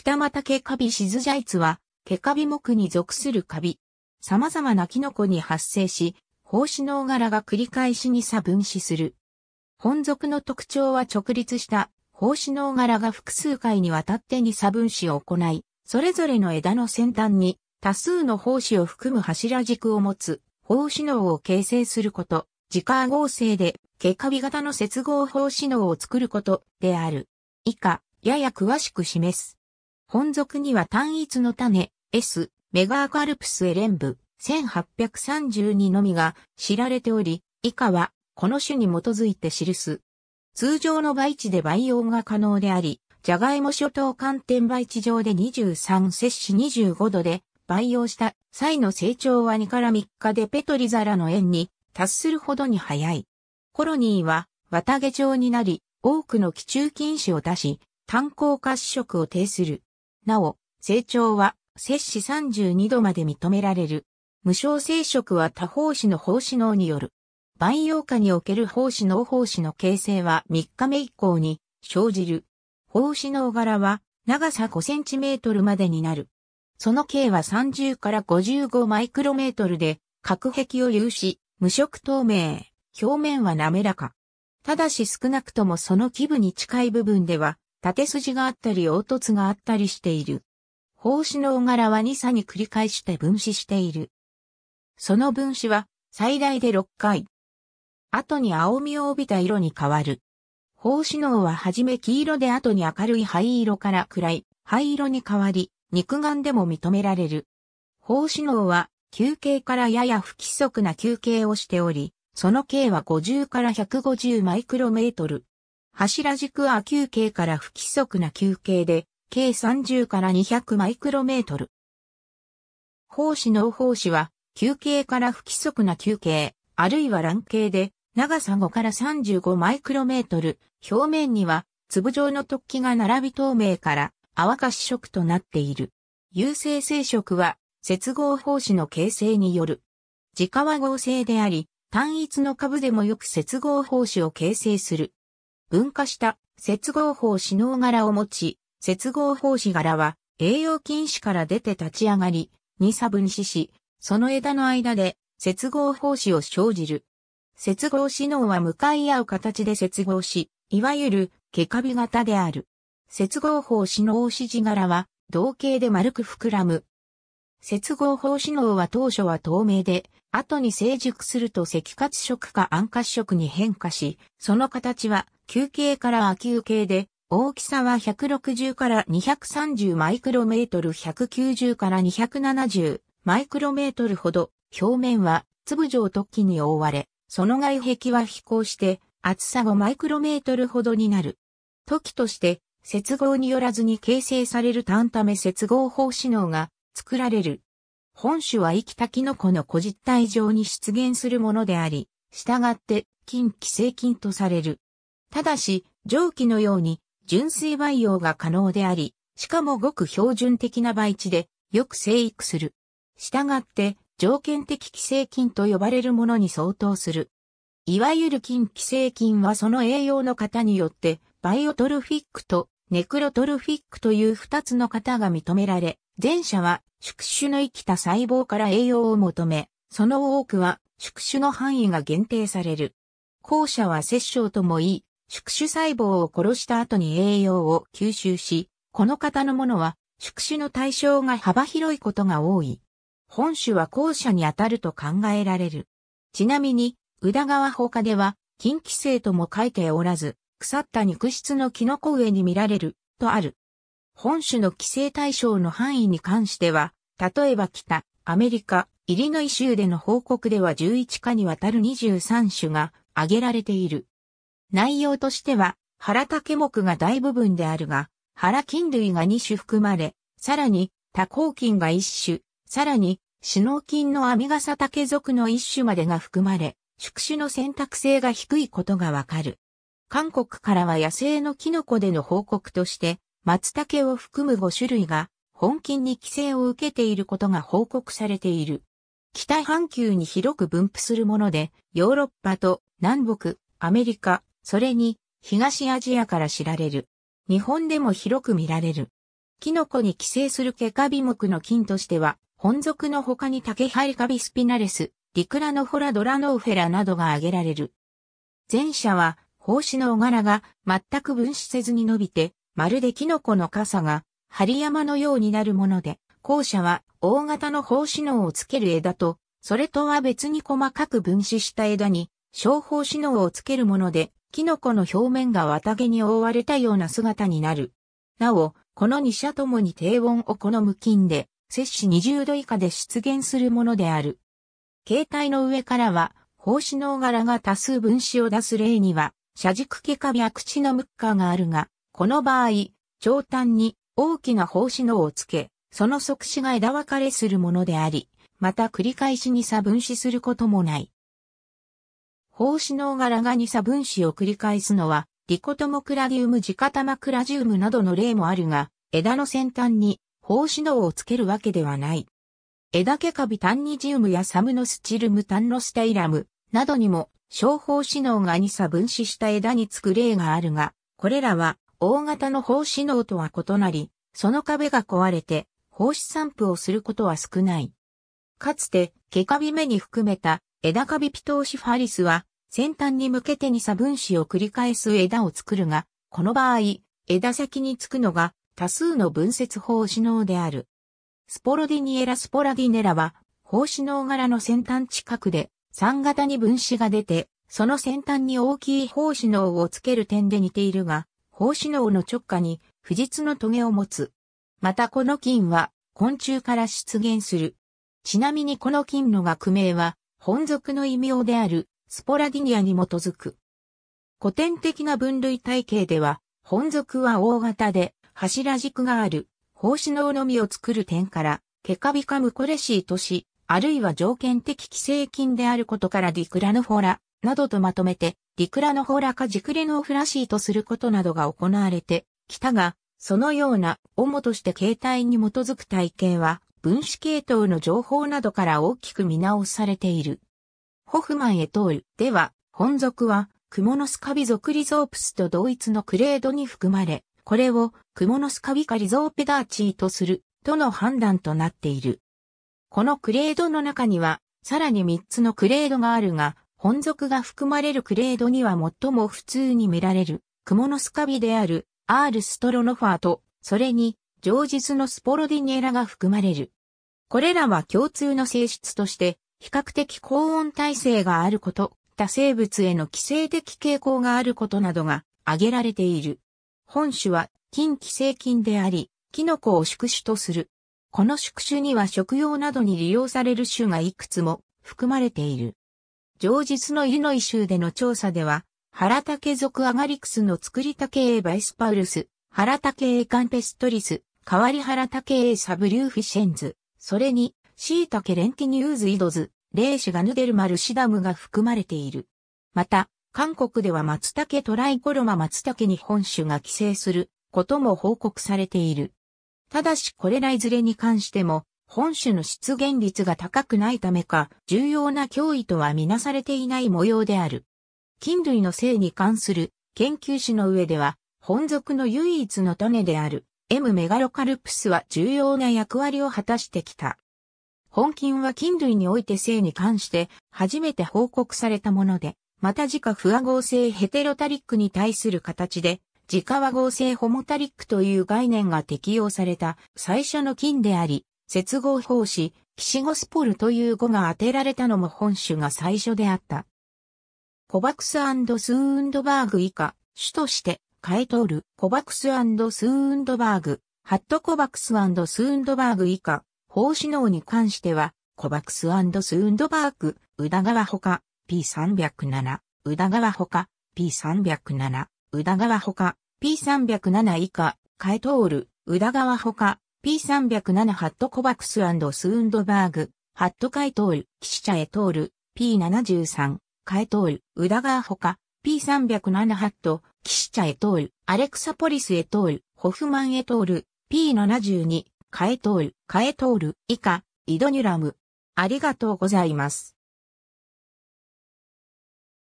二股ケカビシズジャイツは、ケカビ目に属するカビ。様々なキノコに発生し、胞子脳柄が繰り返しに差分子する。本属の特徴は直立した胞子脳柄が複数回にわたってに差分子を行い、それぞれの枝の先端に多数の胞子を含む柱軸を持つ、胞子脳を形成すること、自家合成で、ケカビ型の接合胞子脳を作ることである。以下、やや詳しく示す。本属には単一の種、S、メガアカルプスエレンブ、1832のみが知られており、以下はこの種に基づいて記す。通常の培地で培養が可能であり、ジャガイモ諸島寒天培地上で23摂氏25度で培養した際の成長は2から3日でペトリ皿の円に達するほどに早い。コロニーは綿毛状になり、多くの寄中菌種を出し、炭鉱褐色を呈する。なお、成長は、摂氏32度まで認められる。無償生殖は多胞子の胞子脳による。培養下における胞子脳胞子の形成は3日目以降に生じる。胞子脳柄は長さ5センチメートルまでになる。その径は30から55マイクロメートルで、隔壁を有し、無色透明、表面は滑らか。ただし少なくともその基部に近い部分では、縦筋があったり凹凸があったりしている。胞子の大柄は2差に繰り返して分子している。その分子は最大で6回。後に青みを帯びた色に変わる。胞子脳ははじめ黄色で後に明るい灰色から暗い灰色に変わり、肉眼でも認められる。胞子脳は休憩からやや不規則な休憩をしており、その径は50から150マイクロメートル。柱軸は球形から不規則な球形で、計30から200マイクロメートル。胞子脳胞子は、球形から不規則な球形、あるいは卵形で、長さ5から35マイクロメートル、表面には、粒状の突起が並び透明から、淡化子色となっている。有性生殖は、接合胞子の形成による。自家は合成であり、単一の株でもよく接合胞子を形成する。分化した接合法死脳柄を持ち、接合法死柄は栄養菌糸から出て立ち上がり、二差分子し、その枝の間で接合法死を生じる。接合死脳は向かい合う形で接合し、いわゆる毛カビ型である。接合法死脳死示柄は同型で丸く膨らむ。接合法死脳は当初は透明で、後に成熟すると赤褐色か暗褐色に変化し、その形は球形から亜球形で、大きさは160から230マイクロメートル190から270マイクロメートルほど、表面は粒状突起に覆われ、その外壁は飛行して、厚さ5マイクロメートルほどになる。突起として、接合によらずに形成される単ため接合法子能が作られる。本種は生きたキノコの個実体上に出現するものであり、従って、近寄生菌とされる。ただし、蒸気のように純粋培養が可能であり、しかもごく標準的な培地でよく生育する。したがって、条件的寄生菌と呼ばれるものに相当する。いわゆる菌寄生菌はその栄養の型によって、バイオトルフィックとネクロトルフィックという二つの型が認められ、前者は宿主の生きた細胞から栄養を求め、その多くは宿主の範囲が限定される。後者は摂生ともいい、宿主細胞を殺した後に栄養を吸収し、この方のものは宿主の対象が幅広いことが多い。本種は後者にあたると考えられる。ちなみに、宇田川他では、近畿生とも書いておらず、腐った肉質のキノコ上に見られる、とある。本種の寄生対象の範囲に関しては、例えば北、アメリカ、イリノイ州での報告では11科にわたる23種が挙げられている。内容としては、原竹木が大部分であるが、原菌類が2種含まれ、さらに多孔菌が1種、さらにシノ菌のアミガサ竹属の1種までが含まれ、宿主の選択性が低いことがわかる。韓国からは野生のキノコでの報告として、松茸を含む5種類が本菌に寄生を受けていることが報告されている。北半球に広く分布するもので、ヨーロッパと南北、アメリカ、それに、東アジアから知られる。日本でも広く見られる。キノコに寄生するケカビ目の菌としては、本属の他に竹ハイカビスピナレス、リクラノホラドラノーフェラなどが挙げられる。前者は、胞子の柄が全く分子せずに伸びて、まるでキノコの傘が、針山のようになるもので、後者は大型の胞子脳をつける枝と、それとは別に細かく分子した枝に、小胞子脳をつけるもので、キノコの表面が綿毛に覆われたような姿になる。なお、この二者ともに低温を好む菌で、摂氏20度以下で出現するものである。形態の上からは、胞子の柄が多数分子を出す例には、車軸毛カビや口のムッカーがあるが、この場合、長短に大きな胞子のをつけ、その即死が枝分かれするものであり、また繰り返しに差分子することもない。胞子がラガニサ分子を繰り返すのは、リコトモクラディウムジカタマクラジウムなどの例もあるが、枝の先端に胞子脳をつけるわけではない。枝毛カビタンニジウムやサムノスチルムタンノステイラムなどにも小胞子能が二差分子した枝につく例があるが、これらは大型の胞子能とは異なり、その壁が壊れて胞子散布をすることは少ない。かつて、毛カビ目に含めた枝カビピトーシファリスは、先端に向けてに差分子を繰り返す枝を作るが、この場合、枝先につくのが多数の分節胞子脳である。スポロディニエラスポラディネラは、胞子脳柄の先端近くで、3型に分子が出て、その先端に大きい胞子脳をつける点で似ているが、胞子脳の直下に不実の棘を持つ。またこの菌は昆虫から出現する。ちなみにこの菌の学名は本属の異名であるスポラディニアに基づく。古典的な分類体系では、本属は大型で柱軸がある胞子ののみを作る点から、ケカビカムコレシーとし、あるいは条件的寄生菌であることからディクラノフォラ、などとまとめて、ディクラノフォラかジクレノフラシーとすることなどが行われてきたが、そのような主として形態に基づく体系は、分子系統の情報などから大きく見直されている。ホフマンへ通るでは、本属は、クモノスカビ属リゾープスと同一のクレードに含まれ、これをクモノスカビカリゾーペダーチーとするとの判断となっている。このクレードの中には、さらに3つのクレードがあるが、本属が含まれるクレードには最も普通に見られる、クモノスカビである、アールストロノファーと、それに、上ョのスポロディネラが含まれる。これらは共通の性質として、比較的高温耐性があること、他生物への寄生的傾向があることなどが挙げられている。本種は近寄生菌であり、キノコを宿主とする。この宿主には食用などに利用される種がいくつも含まれている。上日のイリノイ州での調査では、原竹属アガリクスの作り竹エバエスパウルス、原竹エカンペストリス、変わり原武エサブリューフィシェンズ、それに、シイタケレンティニューズイドズ、レイシガヌデルマルシダムが含まれている。また、韓国では松茸トライコロマ松茸に本種が寄生することも報告されている。ただしこれらいずれに関しても、本種の出現率が高くないためか、重要な脅威とはみなされていない模様である。菌類の性に関する研究史の上では、本属の唯一の種である。M メガロカルプスは重要な役割を果たしてきた。本菌は菌類において性に関して初めて報告されたもので、また自家不和合成ヘテロタリックに対する形で、自家和合成ホモタリックという概念が適用された最初の菌であり、接合法師、キシゴスポルという語が当てられたのも本種が最初であった。コバクススーンドバーグ以下、種としてカエトール、コバクススーンドバーグ、ハットコバクススーンドバーグ以下、法師能に関しては、コバクススーンドバーグ、宇田川ほか、P307、宇田川ほか、P307、宇田川ほか、P307 以下、カエトール、宇田川ほか、P307 ハットコバクススーンドバーグ、ハットカエトール、キシチャエトール、P73、カエトール、宇田川ほか、P307 ハット、キシチャエトール、アレクサポリスエトール、ホフマンエトール、P72、カエトール、カエトール、以下、イドニュラム。ありがとうございます。